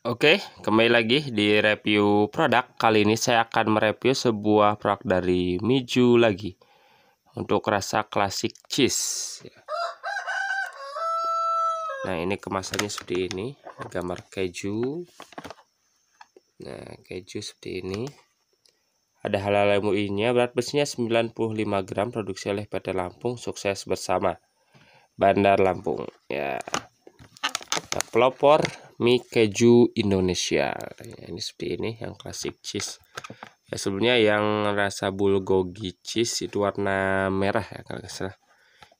Oke, kembali lagi di review produk. Kali ini saya akan mereview sebuah produk dari Miju lagi untuk rasa klasik cheese. Nah, ini kemasannya seperti ini, gambar keju. Nah, keju seperti ini. Ada halal muinya, berat besinya 95 gram, produksi oleh PT Lampung, sukses bersama. Bandar Lampung. Ya pelopor mie keju Indonesia ya, ini seperti ini yang klasik cheese ya sebelumnya yang rasa bulgogi cheese itu warna merah ya kalau nggak salah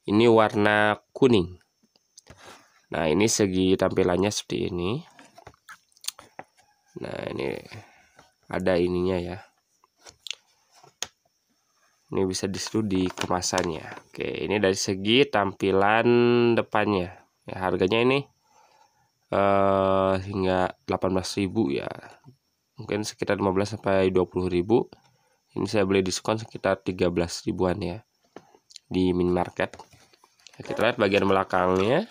ini warna kuning nah ini segi tampilannya seperti ini nah ini ada ininya ya ini bisa disitu di kemasannya oke ini dari segi tampilan depannya ya, harganya ini uh, hingga 18.000 ya mungkin sekitar 15 sampai 20.000 ini saya beli diskon sekitar 13 ribuan ya di minimarket Market kita lihat bagian belakangnya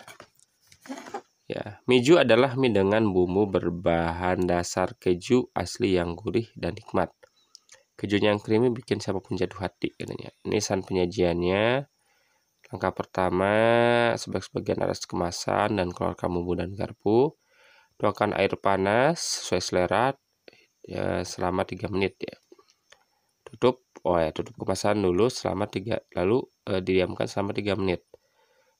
ya miju adalah mie dengan bumbu berbahan dasar keju asli yang gurih dan nikmat kejunya yang creamy bikin siapapun jatuh hati katanya ini san penyajiannya Langkah pertama, sebagian alas kemasan dan keluarkan bumbu dan garpu. Tuangkan air panas sesuai selera ya, selama 3 menit ya. Tutup, oh ya, tutup kemasan dulu selama 3 lalu e, eh, didiamkan selama 3 menit.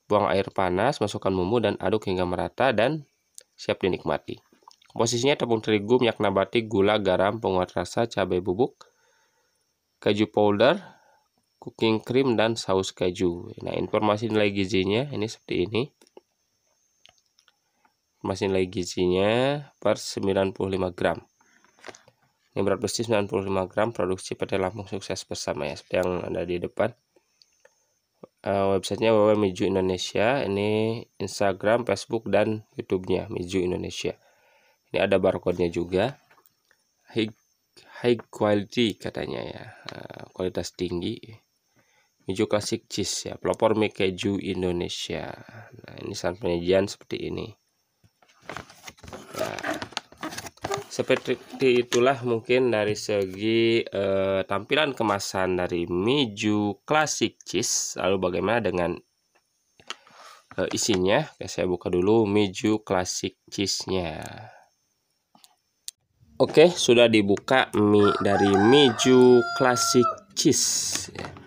Buang air panas, masukkan bumbu dan aduk hingga merata dan siap dinikmati. posisinya tepung terigu, minyak nabati, gula, garam, penguat rasa, cabai bubuk, keju powder, cooking cream dan saus keju. Nah, informasi nilai gizinya ini seperti ini. Informasi nilai gizinya per 95 gram. Ini berat besi 95 gram, produksi PT Lampung sukses bersama ya, seperti yang ada di depan. Uh, websitenya www Miju Indonesia, ini Instagram, Facebook, dan YouTube-nya Miju Indonesia. Ini ada barcode-nya juga. High, high quality katanya ya, uh, kualitas tinggi. Miju Classic cheese ya, pelopor mie keju Indonesia. Nah, ini saat penyajian seperti ini. Nah, seperti itulah mungkin dari segi eh, tampilan kemasan dari Miju Classic Cheese. Lalu bagaimana dengan eh, isinya? Oke, saya buka dulu Miju Classic Cheese-nya. Oke, sudah dibuka mie dari Miju Classic Cheese. Ya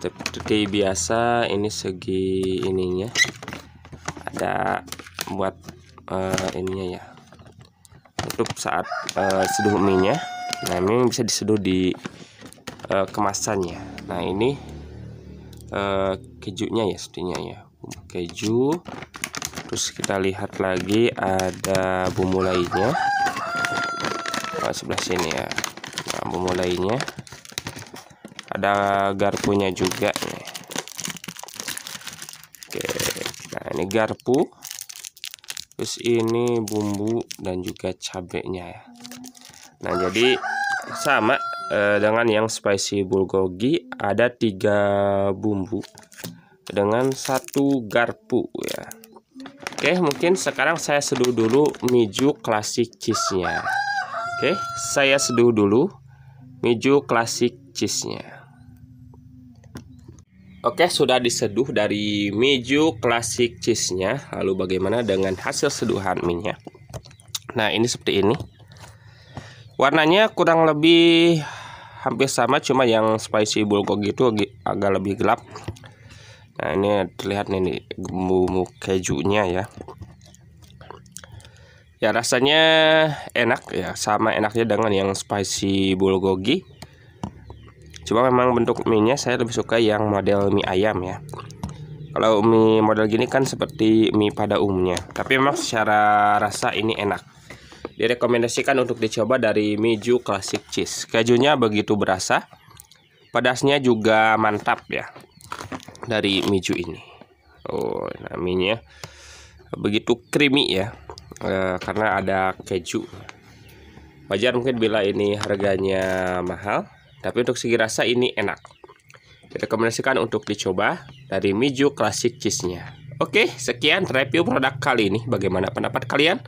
seperti biasa ini segi ininya ada buat uh, ininya ya untuk saat uh, seduh nah, mie nah ini bisa diseduh di uh, eh, kemasannya nah ini uh, kejunya ya setinya ya keju terus kita lihat lagi ada bumbu lainnya oh, sebelah sini ya nah, bumbu lainnya ada garpunya juga nih. Oke, nah ini garpu. Terus ini bumbu dan juga cabenya ya. Nah, jadi sama eh, dengan yang spicy bulgogi ada tiga bumbu dengan satu garpu ya. Oke, mungkin sekarang saya seduh dulu miju klasik cheese-nya. Oke, saya seduh dulu miju klasik cheese-nya. Oke, sudah diseduh dari meju klasik Cheese-nya. Lalu bagaimana dengan hasil seduhan mie-nya? Nah, ini seperti ini. Warnanya kurang lebih hampir sama, cuma yang spicy bulgogi itu agak lebih gelap. Nah, ini terlihat nih bumbu kejunya ya. Ya, rasanya enak ya, sama enaknya dengan yang spicy bulgogi cuma memang bentuk mie-nya saya lebih suka yang model mie ayam ya kalau mie model gini kan seperti mie pada umumnya tapi memang secara rasa ini enak direkomendasikan untuk dicoba dari Miju Classic Cheese kejunya begitu berasa pedasnya juga mantap ya dari Miju ini oh namanya begitu creamy ya e, karena ada keju wajar mungkin bila ini harganya mahal tapi untuk segi rasa ini enak. Rekomendasikan untuk dicoba dari Miju Classic Cheese-nya. Oke, sekian review produk kali ini. Bagaimana pendapat kalian?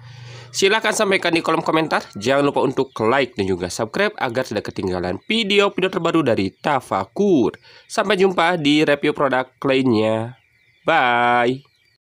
Silahkan sampaikan di kolom komentar. Jangan lupa untuk like dan juga subscribe agar tidak ketinggalan video-video terbaru dari Tafakur. Sampai jumpa di review produk lainnya. Bye!